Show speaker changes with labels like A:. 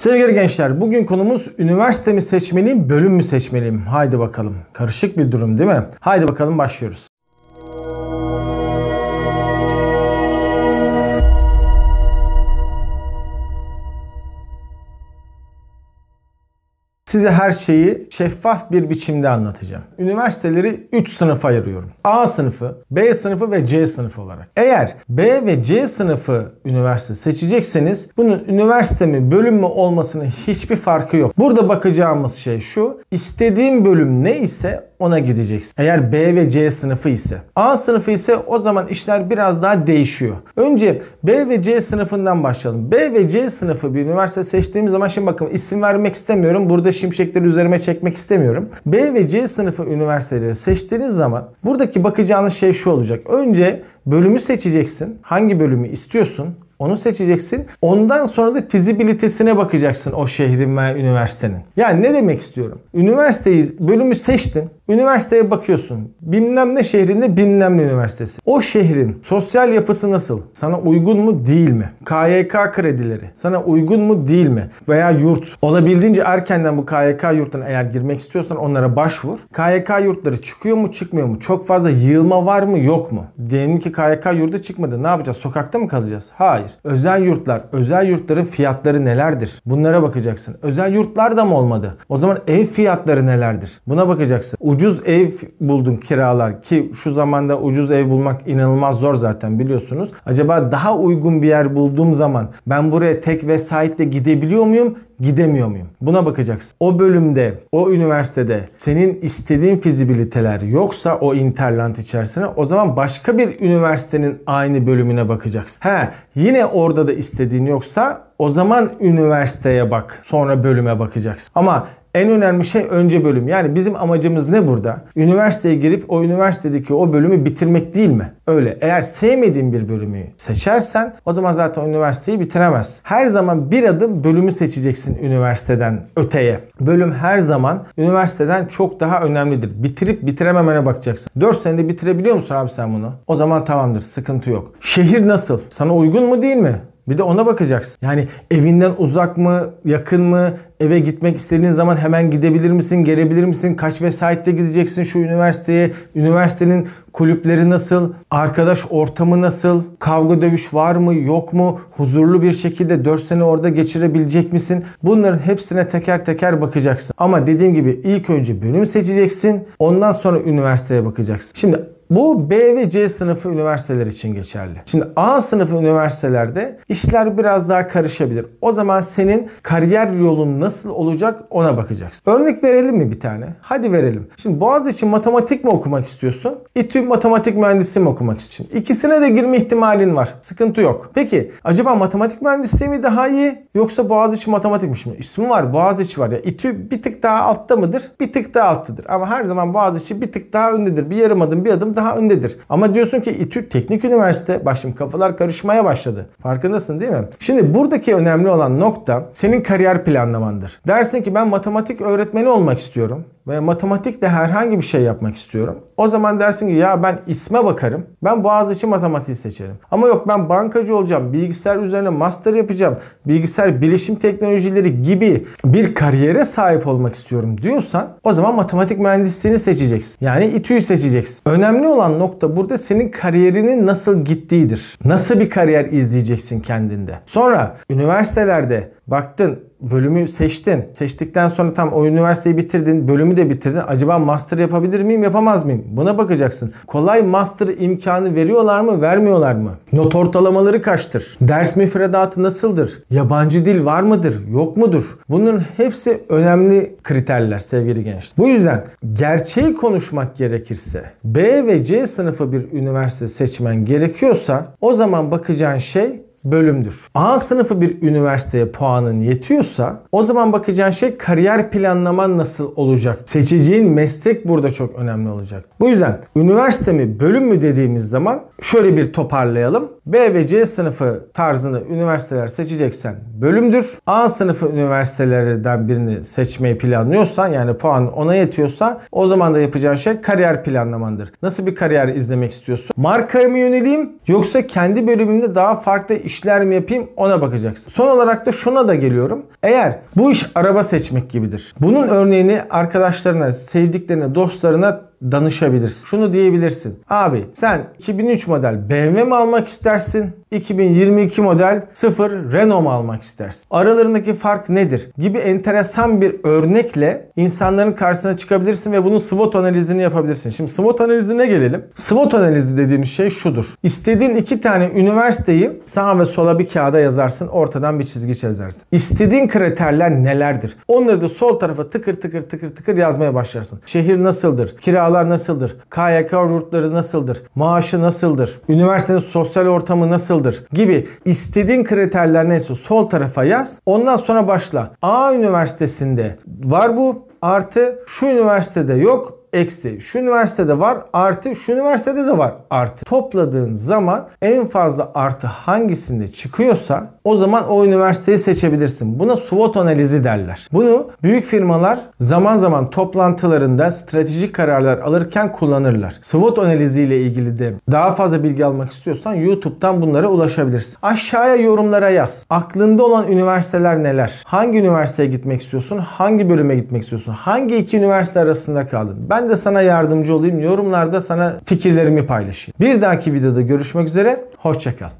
A: Sevgili gençler bugün konumuz üniversite mi seçmeliyim bölüm mü seçmeliyim? Haydi bakalım karışık bir durum değil mi? Haydi bakalım başlıyoruz. Size her şeyi şeffaf bir biçimde anlatacağım. Üniversiteleri 3 sınıfa ayırıyorum. A sınıfı, B sınıfı ve C sınıfı olarak. Eğer B ve C sınıfı üniversite seçecekseniz bunun üniversite mi bölüm mü olmasının hiçbir farkı yok. Burada bakacağımız şey şu. İstediğin bölüm ne ise ona gideceksin. Eğer B ve C sınıfı ise. A sınıfı ise o zaman işler biraz daha değişiyor. Önce B ve C sınıfından başlayalım. B ve C sınıfı bir üniversite seçtiğimiz zaman şimdi bakın isim vermek istemiyorum. Burada şimşekleri üzerime çekmek istemiyorum. B ve C sınıfı üniversiteleri seçtiğiniz zaman buradaki bakacağınız şey şu olacak. Önce bölümü seçeceksin. Hangi bölümü istiyorsun? Onu seçeceksin. Ondan sonra da fizibilitesine bakacaksın o şehrin veya üniversitenin. Yani ne demek istiyorum? Üniversiteyi, bölümü seçtin. Üniversiteye bakıyorsun. Bilmem ne şehrinde bilmem ne üniversitesi. O şehrin sosyal yapısı nasıl? Sana uygun mu değil mi? KYK kredileri sana uygun mu değil mi? Veya yurt. Olabildiğince erkenden bu KYK yurttan eğer girmek istiyorsan onlara başvur. KYK yurtları çıkıyor mu çıkmıyor mu? Çok fazla yığılma var mı yok mu? Diyelim ki KYK yurdu çıkmadı. Ne yapacağız? Sokakta mı kalacağız? Hayır nelerdir? Özel yurtlar, özel yurtların fiyatları nelerdir? Bunlara bakacaksın. Özel yurtlar da mı olmadı? O zaman ev fiyatları nelerdir? Buna bakacaksın. Ucuz ev buldun kiralar ki şu zamanda ucuz ev bulmak inanılmaz zor zaten biliyorsunuz. Acaba daha uygun bir yer bulduğum zaman ben buraya tek vesayetle gidebiliyor muyum? Gidemiyor muyum? Buna bakacaksın. O bölümde, o üniversitede senin istediğin fizibiliteler yoksa o interland içerisine o zaman başka bir üniversitenin aynı bölümüne bakacaksın. He, yine orada da istediğin yoksa o zaman üniversiteye bak. Sonra bölüme bakacaksın. Ama en önemli şey önce bölüm. Yani bizim amacımız ne burada? Üniversiteye girip o üniversitedeki o bölümü bitirmek değil mi? Öyle. Eğer sevmediğin bir bölümü seçersen o zaman zaten üniversiteyi bitiremez. Her zaman bir adım bölümü seçeceksin üniversiteden öteye. Bölüm her zaman üniversiteden çok daha önemlidir. Bitirip bitirememene bakacaksın. 4 senede bitirebiliyor musun abi sen bunu? O zaman tamamdır. Sıkıntı yok. Şehir nasıl? Sana uygun mu değil mi? Bir de ona bakacaksın. Yani evinden uzak mı, yakın mı, eve gitmek istediğin zaman hemen gidebilir misin, gelebilir misin, kaç vesayette gideceksin şu üniversiteye, üniversitenin kulüpleri nasıl, arkadaş ortamı nasıl, kavga dövüş var mı, yok mu, huzurlu bir şekilde 4 sene orada geçirebilecek misin? Bunların hepsine teker teker bakacaksın. Ama dediğim gibi ilk önce bölüm seçeceksin, ondan sonra üniversiteye bakacaksın. Şimdi bu B ve C sınıfı üniversiteler için geçerli. Şimdi A sınıfı üniversitelerde işler biraz daha karışabilir. O zaman senin kariyer yolun nasıl olacak ona bakacaksın. Örnek verelim mi bir tane? Hadi verelim. Şimdi Boğaziçi matematik mi okumak istiyorsun? İTÜ matematik mühendisliği mi okumak için? İkisine de girme ihtimalin var. Sıkıntı yok. Peki acaba matematik mühendisliği mi daha iyi yoksa Boğaziçi Matematik mi? İsmi var Boğaziçi var ya. İTÜ bir tık daha altta mıdır? Bir tık daha alttadır. Ama her zaman Boğaziçi bir tık daha öndedir. Bir yarım adım bir adım daha öndedir. Ama diyorsun ki İTÜ teknik üniversite. Bak şimdi kafalar karışmaya başladı. Farkındasın değil mi? Şimdi buradaki önemli olan nokta senin kariyer planlamandır. Dersin ki ben matematik öğretmeni olmak istiyorum ve matematikle herhangi bir şey yapmak istiyorum. O zaman dersin ki ya ben isme bakarım. Ben Boğaziçi matematiği seçerim. Ama yok ben bankacı olacağım. Bilgisayar üzerine master yapacağım. Bilgisayar bilişim teknolojileri gibi bir kariyere sahip olmak istiyorum diyorsan o zaman matematik mühendisliğini seçeceksin. Yani İTÜ'yü seçeceksin. Önemli olan nokta burada senin kariyerinin nasıl gittiğidir. Nasıl bir kariyer izleyeceksin kendinde. Sonra üniversitelerde baktın bölümü seçtin. Seçtikten sonra tam o üniversiteyi bitirdin, bölümü de bitirdin. Acaba master yapabilir miyim, yapamaz mıyım? Buna bakacaksın. Kolay master imkanı veriyorlar mı, vermiyorlar mı? Not ortalamaları kaçtır? Ders müfredatı nasıldır? Yabancı dil var mıdır, yok mudur? Bunların hepsi önemli kriterler sevgili gençler. Bu yüzden gerçeği konuşmak gerekirse B ve C sınıfı bir üniversite seçmen gerekiyorsa o zaman bakacağın şey bölümdür. A sınıfı bir üniversiteye puanın yetiyorsa o zaman bakacağın şey kariyer planlaman nasıl olacak? Seçeceğin meslek burada çok önemli olacak. Bu yüzden üniversite mi bölüm mü dediğimiz zaman şöyle bir toparlayalım. B ve C sınıfı tarzında üniversiteler seçeceksen bölümdür. A sınıfı üniversitelerden birini seçmeyi planlıyorsan yani puan ona yetiyorsa o zaman da yapacağın şey kariyer planlamandır. Nasıl bir kariyer izlemek istiyorsun? Markaya mı yöneleyim yoksa kendi bölümümde daha farklı işler mi yapayım ona bakacaksın. Son olarak da şuna da geliyorum. Eğer bu iş araba seçmek gibidir. Bunun örneğini arkadaşlarına, sevdiklerine, dostlarına danışabilirsin. Şunu diyebilirsin. Abi sen 2003 model BMW mi almak istersin? 2022 model 0 Renault mu almak istersin? Aralarındaki fark nedir? Gibi enteresan bir örnekle insanların karşısına çıkabilirsin ve bunun SWOT analizini yapabilirsin. Şimdi SWOT analizine gelelim. SWOT analizi dediğimiz şey şudur. İstediğin iki tane üniversiteyi sağa ve sola bir kağıda yazarsın. Ortadan bir çizgi çizersin. İstediğin kriterler nelerdir? Onları da sol tarafa tıkır tıkır tıkır tıkır yazmaya başlarsın. Şehir nasıldır? Kira kiralar nasıldır? KYK yurtları nasıldır? Maaşı nasıldır? Üniversitenin sosyal ortamı nasıldır? Gibi istediğin kriterler neyse sol tarafa yaz. Ondan sonra başla. A üniversitesinde var bu artı şu üniversitede yok eksi. Şu üniversitede var artı. Şu üniversitede de var artı. Topladığın zaman en fazla artı hangisinde çıkıyorsa o zaman o üniversiteyi seçebilirsin. Buna SWOT analizi derler. Bunu büyük firmalar zaman zaman toplantılarında stratejik kararlar alırken kullanırlar. SWOT analizi ile ilgili de daha fazla bilgi almak istiyorsan YouTube'dan bunlara ulaşabilirsin. Aşağıya yorumlara yaz. Aklında olan üniversiteler neler? Hangi üniversiteye gitmek istiyorsun? Hangi bölüme gitmek istiyorsun? Hangi iki üniversite arasında kaldın? Ben ben de sana yardımcı olayım. Yorumlarda sana fikirlerimi paylaşayım. Bir dahaki videoda görüşmek üzere. Hoşçakal.